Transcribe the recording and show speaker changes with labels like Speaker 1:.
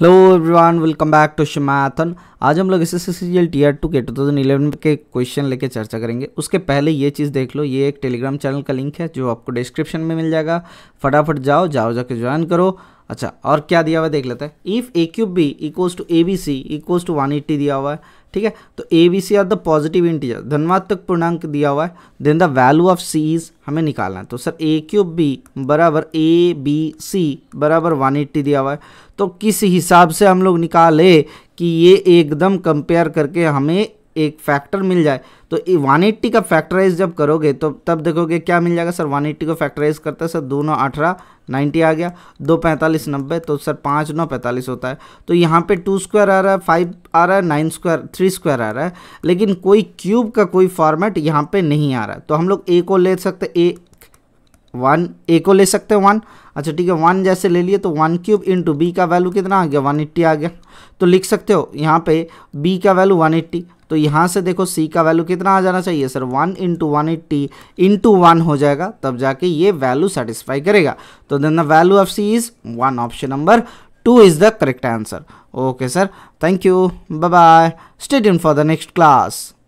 Speaker 1: hello everyone welcome back to शिमाथन आज हम लोग S S C L T R two के टू थाउजेंड इलेवन के क्वेश्चन लेके चर्चा करेंगे उसके पहले ये चीज़ देख लो ये एक टेलीग्राम चैनल का लिंक है जो आपको डिस्क्रिप्शन में मिल जाएगा फटाफट जाओ जाओ जाके ज्वाइन करो अच्छा और क्या दिया हुआ देख लेते हैं if a cube b equals to a b c equals to one eighty दिया हुआ है ठीक है तो a b c are the positive integer धन्वात्मक पूर्णांक दिया हुआ है then the value of c is हमें निकालना है तो सर ए क्यूब बी बराबर ए बी सी बराबर वन एट्टी दिया हुआ है तो किस हिसाब से हम लोग निकाले कि ये एकदम कंपेयर करके हमें एक फैक्टर मिल जाए तो वन एट्टी का फैक्टराइज जब करोगे तो तब देखोगे क्या मिल जाएगा सर वन एट्टी को फैक्टराइज करते हैं सर दो नौ अठारह नाइन्टी आ गया दो पैंतालीस नब्बे तो सर पाँच नौ पैंतालीस होता है तो यहाँ पे टू स्क्वायर आ रहा है फाइव आ रहा है नाइन स्क्वायर थ्री स्क्वायर आ रहा है लेकिन कोई क्यूब का कोई फॉर्मेट यहाँ पर नहीं आ रहा है तो हम लोग ए को ले सकते ए वन ए को ले सकते हैं वन अच्छा ठीक है वन जैसे ले लिए तो वन क्यूब इंटू बी का वैल्यू कितना आ गया वन एट्टी आ गया तो लिख सकते हो यहाँ पे बी का वैल्यू वन एट्टी तो यहाँ से देखो सी का वैल्यू कितना आ जाना चाहिए sir one into one eighty into one हो जाएगा तब जाके ये वैल्यू सेटिस्फाई करेगा तो then the value of c is one option number two is the correct answer okay sir thank you bye bye stay इन फॉर द नेक्स्ट क्लास